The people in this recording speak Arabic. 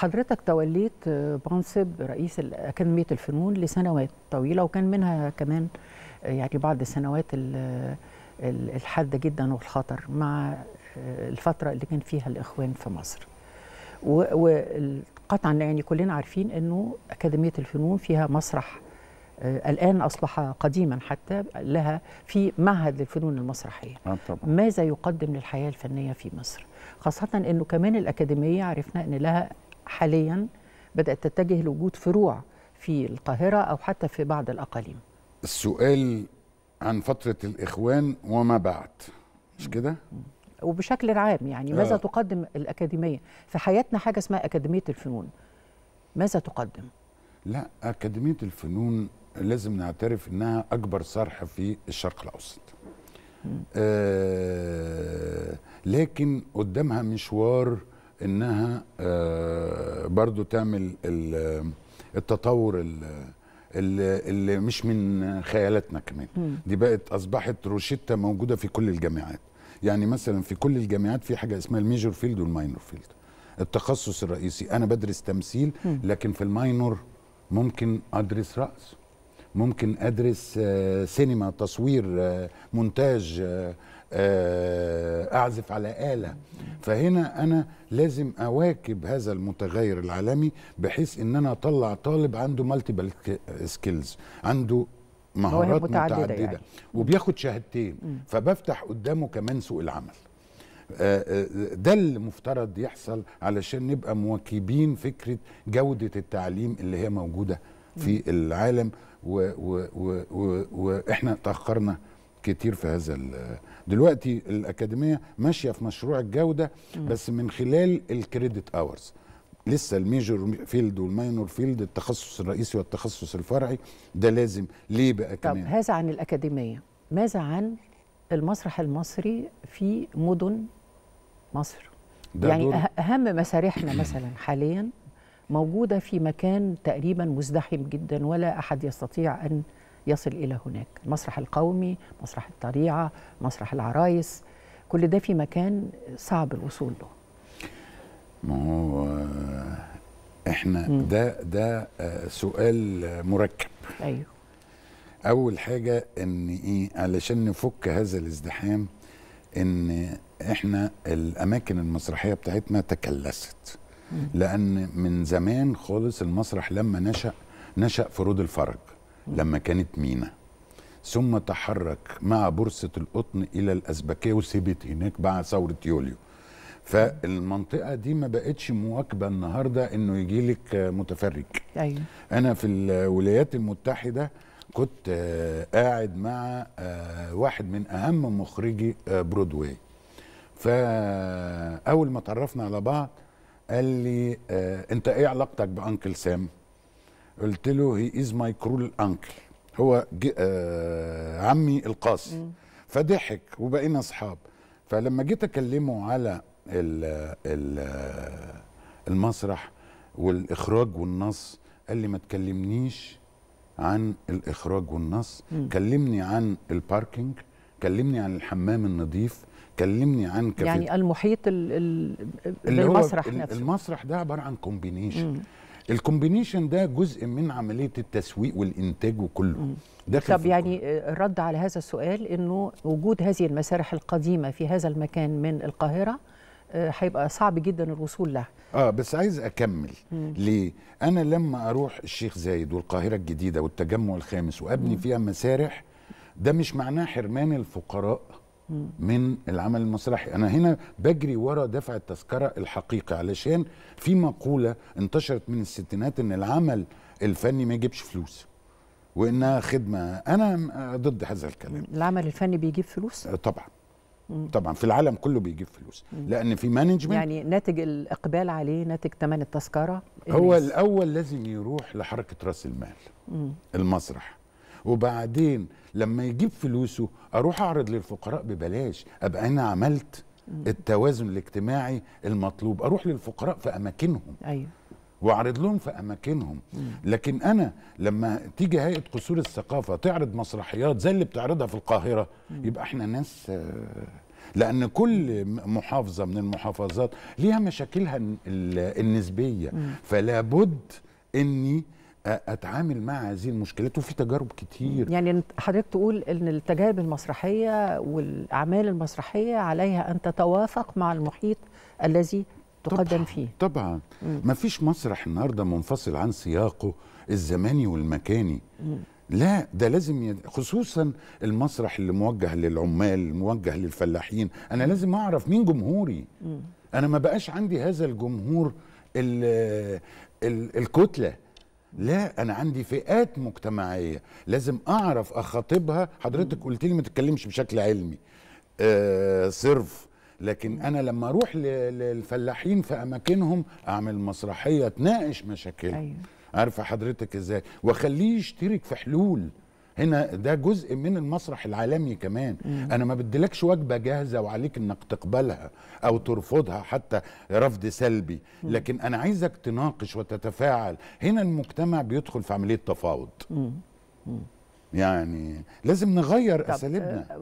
حضرتك توليت منصب رئيس أكاديمية الفنون لسنوات طويلة وكان منها كمان آه، يعني بعض السنوات الحادة جدا والخطر مع آه، الفترة اللي كان فيها الإخوان في مصر وقطعا يعني كلنا عارفين أنه أكاديمية الفنون فيها مسرح آه، الآن أصبح قديما حتى لها في معهد للفنون المسرحية آه طبعا. ماذا يقدم للحياة الفنية في مصر خاصة أنه كمان الأكاديمية عرفنا أن لها حاليا بدأت تتجه لوجود فروع في القاهرة أو حتى في بعض الأقاليم السؤال عن فترة الإخوان وما بعد مش كده؟ وبشكل عام يعني ماذا آه. تقدم الأكاديمية؟ في حياتنا حاجة اسمها أكاديمية الفنون ماذا تقدم؟ لا أكاديمية الفنون لازم نعترف إنها أكبر صرح في الشرق الأوسط آه لكن قدامها مشوار انها آه، برضو تعمل التطور اللي, اللي مش من خيالاتنا كمان دي بقت اصبحت روشته موجوده في كل الجامعات يعني مثلا في كل الجامعات في حاجه اسمها الميجور فيلد والماينور فيلد التخصص الرئيسي انا بدرس تمثيل لكن في الماينور ممكن ادرس رقص ممكن ادرس آه، سينما تصوير آه، مونتاج آه، اعزف على اله فهنا انا لازم اواكب هذا المتغير العالمي بحيث ان انا اطلع طالب عنده مالتيبل سكيلز عنده مهارات متعدده, متعددة يعني. وبياخد شهادتين فبفتح قدامه كمان سوق العمل ده اللي مفترض يحصل علشان نبقى مواكبين فكره جوده التعليم اللي هي موجوده في العالم واحنا تاخرنا كتير في هذا دلوقتي الاكاديميه ماشيه في مشروع الجوده بس من خلال الكريدت اورز لسه الميجور فيلد والماينور فيلد التخصص الرئيسي والتخصص الفرعي ده لازم ليه بقى كمان طب هذا عن الاكاديميه ماذا عن المسرح المصري في مدن مصر يعني دور. أه-, اهم مسارحنا مثلا حاليا موجودة في مكان تقريبا مزدحم جدا ولا أحد يستطيع أن يصل إلى هناك المسرح القومي مسرح الطريعة مسرح العرايس كل ده في مكان صعب الوصول له ما هو احنا ده ده سؤال مركب ايوه اول حاجه ان ايه علشان نفك هذا الازدحام ان احنا الاماكن المسرحيه بتاعتنا تكلست لان من زمان خالص المسرح لما نشا نشا في رود الفرج لما كانت مينا ثم تحرك مع بورصه القطن الى الازبكيه وسيبت هناك بعد ثوره يوليو فالمنطقه دي ما بقتش مواكبه النهارده انه يجي لك متفرج ايوه انا في الولايات المتحده كنت قاعد مع واحد من اهم مخرجي برودواي فاول ما تعرفنا على بعض قال لي آه انت ايه علاقتك بانكل سام قلت له هي از ماي كرول انكل هو آه عمي القاسي فضحك وبقينا اصحاب فلما جيت اكلمه على الـ الـ المسرح والاخراج والنص قال لي ما تكلمنيش عن الاخراج والنص كلمني عن الباركينج كلمني عن الحمام النظيف كلمني عن كافيه يعني المحيط ال ال المسرح نفسه المسرح ده عباره عن كومبينيشن الكومبينيشن ده جزء من عمليه التسويق والانتاج وكله داخل طب يعني الرد على هذا السؤال انه وجود هذه المسارح القديمه في هذا المكان من القاهره آه، هيبقى صعب جدا الوصول لها اه بس عايز اكمل مم. ليه انا لما اروح الشيخ زايد والقاهره الجديده والتجمع الخامس وابني مم. فيها مسارح ده مش معناه حرمان الفقراء من العمل المسرحي انا هنا بجري ورا دفع التذكره الحقيقي علشان في مقوله انتشرت من الستينات ان العمل الفني ما يجيبش فلوس وانها خدمه انا ضد هذا الكلام العمل الفني بيجيب فلوس آه، طبعا طبعا في العالم كله بيجيب فلوس لان في مانجمنت يعني ناتج الاقبال عليه ناتج ثمن التذكره هو الاول لازم يروح لحركه راس المال المسرح وبعدين لما يجيب فلوسه اروح اعرض للفقراء ببلاش ابقى انا عملت التوازن الاجتماعي المطلوب اروح للفقراء في اماكنهم ايوه واعرض لهم في اماكنهم لكن انا لما تيجي هيئه قصور الثقافه تعرض مسرحيات زي اللي بتعرضها في القاهره يبقى احنا ناس لان كل محافظه من المحافظات ليها مشاكلها النسبيه فلا بد اني اتعامل مع هذه المشكلات وفي تجارب كتير يعني حضرتك تقول ان التجارب المسرحيه والاعمال المسرحيه عليها ان تتوافق مع المحيط الذي تقدم طبعًا فيه طبعا ما فيش مسرح النهارده منفصل عن سياقه الزماني والمكاني مم. لا ده لازم يد... خصوصا المسرح اللي موجه للعمال موجه للفلاحين انا لازم اعرف مين جمهوري مم. انا ما بقاش عندي هذا الجمهور ال الكتله لا انا عندي فئات مجتمعيه لازم اعرف اخاطبها حضرتك قلت لي ما تتكلمش بشكل علمي آه صرف لكن انا لما اروح للفلاحين في اماكنهم اعمل مسرحيه تناقش مشاكلهم أيوة. عارفه حضرتك ازاي واخليه يشترك في حلول هنا ده جزء من المسرح العالمي كمان مم. انا ما بديلكش وجبه جاهزه وعليك انك تقبلها او ترفضها حتى رفض سلبي مم. لكن انا عايزك تناقش وتتفاعل هنا المجتمع بيدخل في عمليه تفاوض مم. مم. يعني لازم نغير اساليبنا